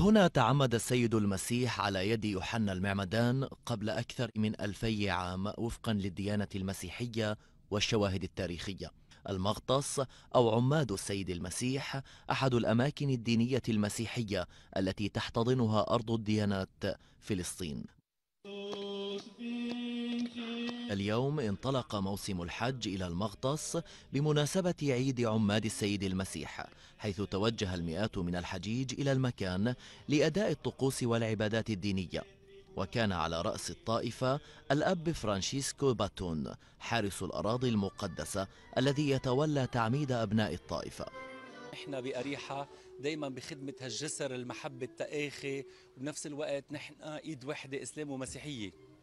هنا تعمد السيد المسيح على يد يوحنا المعمدان قبل أكثر من ألفي عام وفقا للديانة المسيحية والشواهد التاريخية المغطس أو عماد السيد المسيح أحد الأماكن الدينية المسيحية التي تحتضنها أرض الديانات فلسطين اليوم انطلق موسم الحج إلى المغطس بمناسبة عيد عماد السيد المسيح حيث توجه المئات من الحجيج إلى المكان لأداء الطقوس والعبادات الدينية وكان على رأس الطائفة الأب فرانشيسكو باتون حارس الأراضي المقدسة الذي يتولى تعميد أبناء الطائفة احنا بأريحة دايما بخدمة هالجسر المحبة التآخي وبنفس الوقت نحن ايد وحدة اسلام ومسيحية